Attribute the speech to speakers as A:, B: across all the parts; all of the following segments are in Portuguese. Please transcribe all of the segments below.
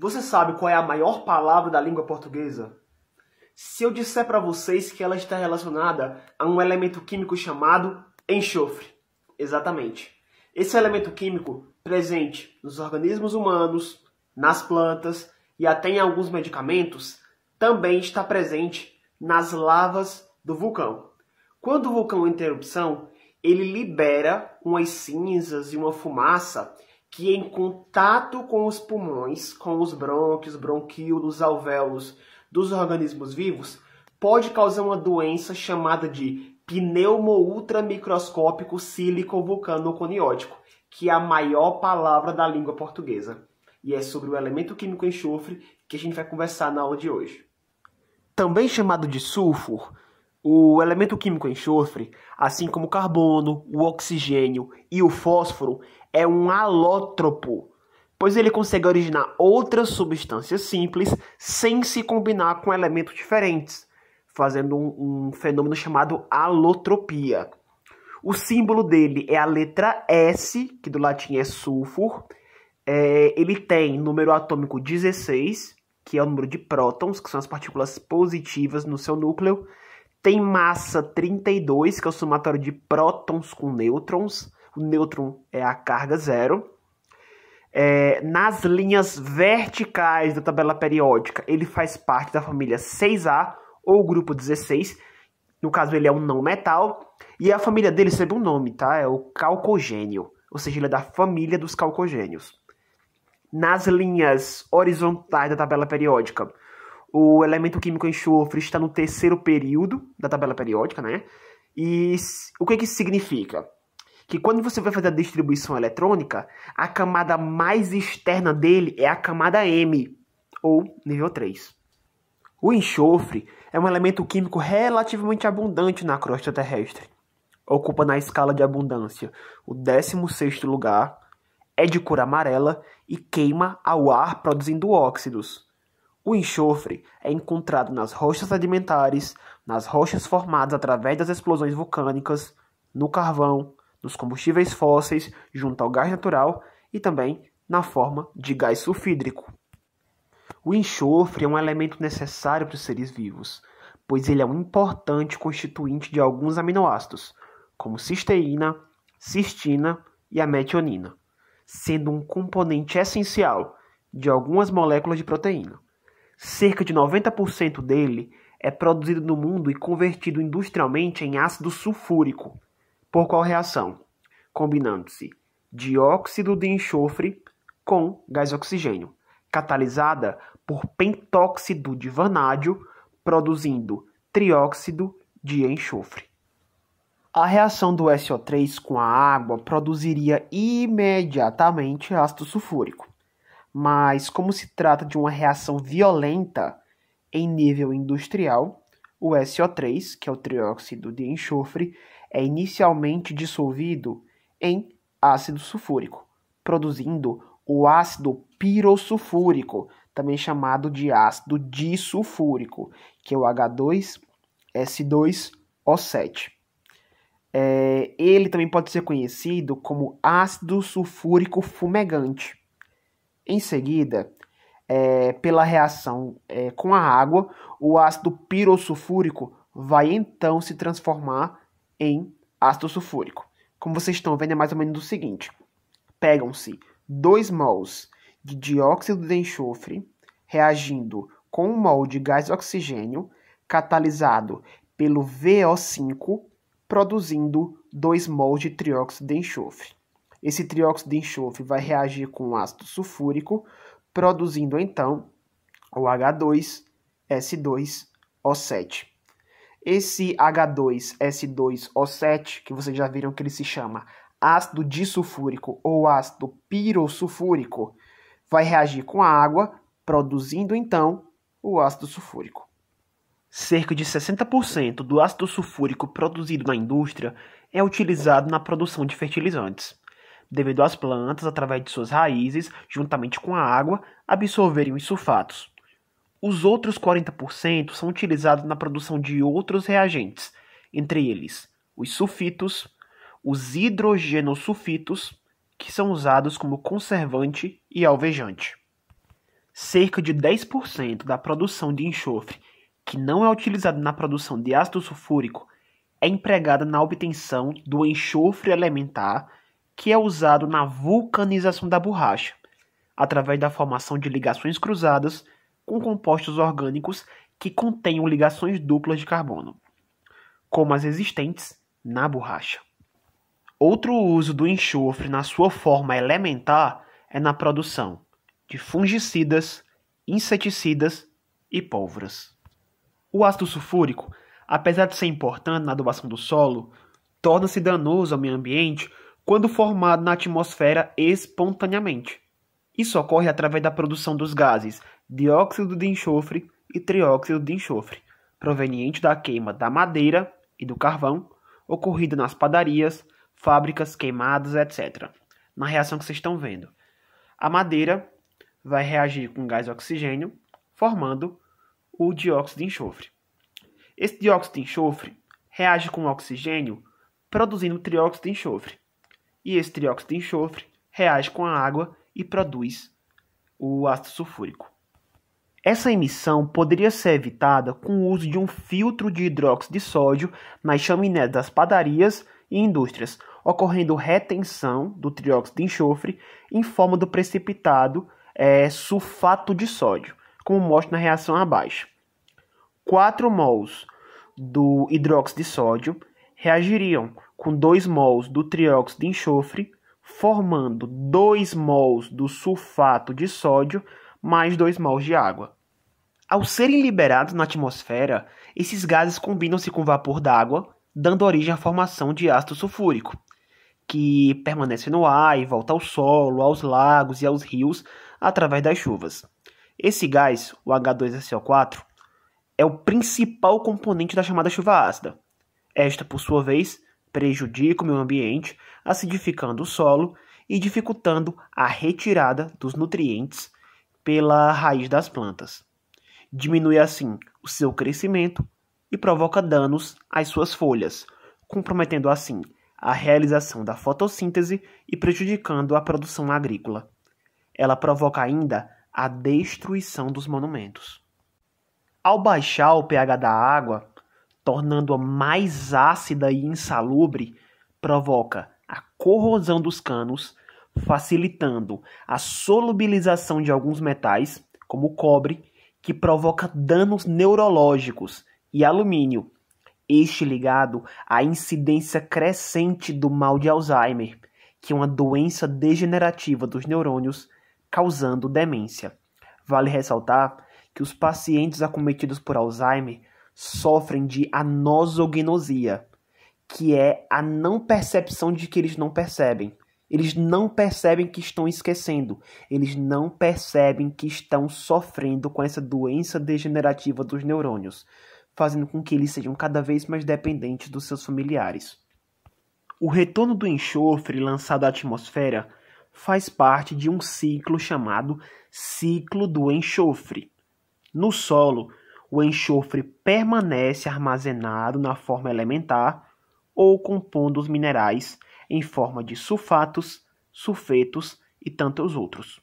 A: Você sabe qual é a maior palavra da língua portuguesa? Se eu disser para vocês que ela está relacionada a um elemento químico chamado enxofre. Exatamente. Esse elemento químico presente nos organismos humanos, nas plantas e até em alguns medicamentos também está presente nas lavas do vulcão. Quando o vulcão entra em erupção, ele libera umas cinzas e uma fumaça que em contato com os pulmões, com os brônquios, bronquíolos, alvéolos dos organismos vivos, pode causar uma doença chamada de pneumo ultramicroscópico sílico sílico-vulcano-coniótico, que é a maior palavra da língua portuguesa. E é sobre o elemento químico enxofre que a gente vai conversar na aula de hoje. Também chamado de sulfur, o elemento químico enxofre, assim como o carbono, o oxigênio e o fósforo, é um alótropo, pois ele consegue originar outras substâncias simples sem se combinar com elementos diferentes, fazendo um, um fenômeno chamado alotropia. O símbolo dele é a letra S, que do latim é sulfur. É, ele tem número atômico 16, que é o número de prótons, que são as partículas positivas no seu núcleo. Tem massa 32, que é o somatório de prótons com nêutrons. O nêutron é a carga zero. É, nas linhas verticais da tabela periódica, ele faz parte da família 6A, ou grupo 16. No caso, ele é um não metal. E a família dele recebe um nome, tá? É o calcogênio. Ou seja, ele é da família dos calcogênios. Nas linhas horizontais da tabela periódica, o elemento químico enxofre está no terceiro período da tabela periódica, né? E o que, que isso significa? Que quando você vai fazer a distribuição eletrônica, a camada mais externa dele é a camada M, ou nível 3. O enxofre é um elemento químico relativamente abundante na crosta terrestre. Ocupa na escala de abundância o 16 lugar, é de cor amarela e queima ao ar produzindo óxidos. O enxofre é encontrado nas rochas sedimentares, nas rochas formadas através das explosões vulcânicas, no carvão, nos combustíveis fósseis, junto ao gás natural e também na forma de gás sulfídrico. O enxofre é um elemento necessário para os seres vivos, pois ele é um importante constituinte de alguns aminoácidos, como cisteína, cistina e a metionina, sendo um componente essencial de algumas moléculas de proteína cerca de 90% dele é produzido no mundo e convertido industrialmente em ácido sulfúrico. Por qual reação? Combinando-se dióxido de enxofre com gás oxigênio, catalisada por pentóxido de vanádio, produzindo trióxido de enxofre. A reação do SO3 com a água produziria imediatamente ácido sulfúrico mas como se trata de uma reação violenta em nível industrial, o SO3, que é o trióxido de enxofre, é inicialmente dissolvido em ácido sulfúrico, produzindo o ácido pirossulfúrico, também chamado de ácido disulfúrico, que é o H2S2O7. É, ele também pode ser conhecido como ácido sulfúrico fumegante. Em seguida, é, pela reação é, com a água, o ácido pirossulfúrico vai então se transformar em ácido sulfúrico. Como vocês estão vendo, é mais ou menos o seguinte: pegam-se 2 mols de dióxido de enxofre reagindo com um mol de gás de oxigênio catalisado pelo VO5, produzindo 2 mols de trióxido de enxofre. Esse trióxido de enxofre vai reagir com ácido sulfúrico, produzindo então o H2S2O7. Esse H2S2O7, que vocês já viram que ele se chama ácido disulfúrico ou ácido pirosulfúrico, vai reagir com a água, produzindo então o ácido sulfúrico. Cerca de 60% do ácido sulfúrico produzido na indústria é utilizado na produção de fertilizantes devido às plantas, através de suas raízes, juntamente com a água, absorverem os sulfatos. Os outros 40% são utilizados na produção de outros reagentes, entre eles os sulfitos, os hidrogenosulfitos, que são usados como conservante e alvejante. Cerca de 10% da produção de enxofre, que não é utilizado na produção de ácido sulfúrico, é empregada na obtenção do enxofre elementar que é usado na vulcanização da borracha, através da formação de ligações cruzadas com compostos orgânicos que contenham ligações duplas de carbono, como as existentes na borracha. Outro uso do enxofre na sua forma elementar é na produção de fungicidas, inseticidas e pólvoras. O ácido sulfúrico, apesar de ser importante na adubação do solo, torna-se danoso ao meio ambiente quando formado na atmosfera espontaneamente. Isso ocorre através da produção dos gases dióxido de enxofre e trióxido de enxofre, proveniente da queima da madeira e do carvão, ocorrida nas padarias, fábricas, queimadas, etc. Na reação que vocês estão vendo, a madeira vai reagir com gás oxigênio, formando o dióxido de enxofre. Esse dióxido de enxofre reage com o oxigênio, produzindo trióxido de enxofre e esse trióxido de enxofre reage com a água e produz o ácido sulfúrico. Essa emissão poderia ser evitada com o uso de um filtro de hidróxido de sódio nas chaminés das padarias e indústrias, ocorrendo retenção do trióxido de enxofre em forma do precipitado é, sulfato de sódio, como mostra na reação abaixo. 4 mols do hidróxido de sódio reagiriam com 2 mols do trióxido de enxofre, formando 2 mols do sulfato de sódio mais 2 mols de água. Ao serem liberados na atmosfera, esses gases combinam-se com o vapor d'água, dando origem à formação de ácido sulfúrico, que permanece no ar e volta ao solo, aos lagos e aos rios através das chuvas. Esse gás, o H2SO4, é o principal componente da chamada chuva ácida. Esta, por sua vez, prejudica o meio ambiente, acidificando o solo e dificultando a retirada dos nutrientes pela raiz das plantas. Diminui assim o seu crescimento e provoca danos às suas folhas, comprometendo assim a realização da fotossíntese e prejudicando a produção agrícola. Ela provoca ainda a destruição dos monumentos. Ao baixar o pH da água, tornando-a mais ácida e insalubre, provoca a corrosão dos canos, facilitando a solubilização de alguns metais, como o cobre, que provoca danos neurológicos, e alumínio, este ligado à incidência crescente do mal de Alzheimer, que é uma doença degenerativa dos neurônios, causando demência. Vale ressaltar que os pacientes acometidos por Alzheimer sofrem de anosognosia, que é a não percepção de que eles não percebem. Eles não percebem que estão esquecendo. Eles não percebem que estão sofrendo com essa doença degenerativa dos neurônios, fazendo com que eles sejam cada vez mais dependentes dos seus familiares. O retorno do enxofre lançado à atmosfera faz parte de um ciclo chamado ciclo do enxofre. No solo, o enxofre permanece armazenado na forma elementar ou compondo os minerais em forma de sulfatos, sulfetos e tantos outros.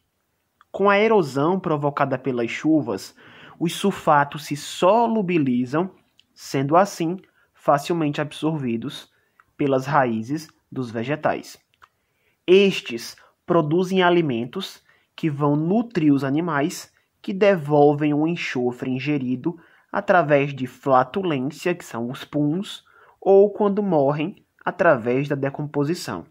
A: Com a erosão provocada pelas chuvas, os sulfatos se solubilizam, sendo assim facilmente absorvidos pelas raízes dos vegetais. Estes produzem alimentos que vão nutrir os animais que devolvem o enxofre ingerido através de flatulência, que são os puns, ou quando morrem através da decomposição.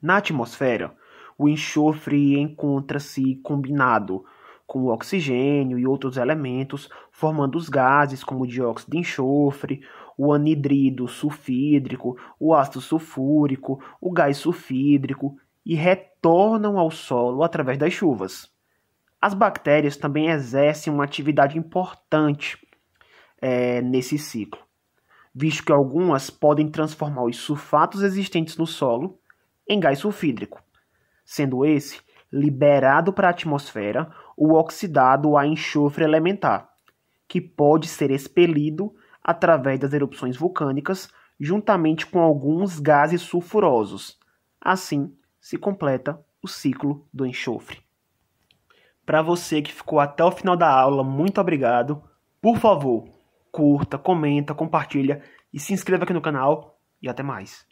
A: Na atmosfera, o enxofre encontra-se combinado com o oxigênio e outros elementos, formando os gases como o dióxido de enxofre, o anidrido sulfídrico, o ácido sulfúrico, o gás sulfídrico e retornam ao solo através das chuvas. As bactérias também exercem uma atividade importante é, nesse ciclo, visto que algumas podem transformar os sulfatos existentes no solo em gás sulfídrico, sendo esse liberado para a atmosfera ou oxidado a enxofre elementar, que pode ser expelido através das erupções vulcânicas juntamente com alguns gases sulfurosos. Assim se completa o ciclo do enxofre. Para você que ficou até o final da aula, muito obrigado. Por favor, curta, comenta, compartilha e se inscreva aqui no canal e até mais.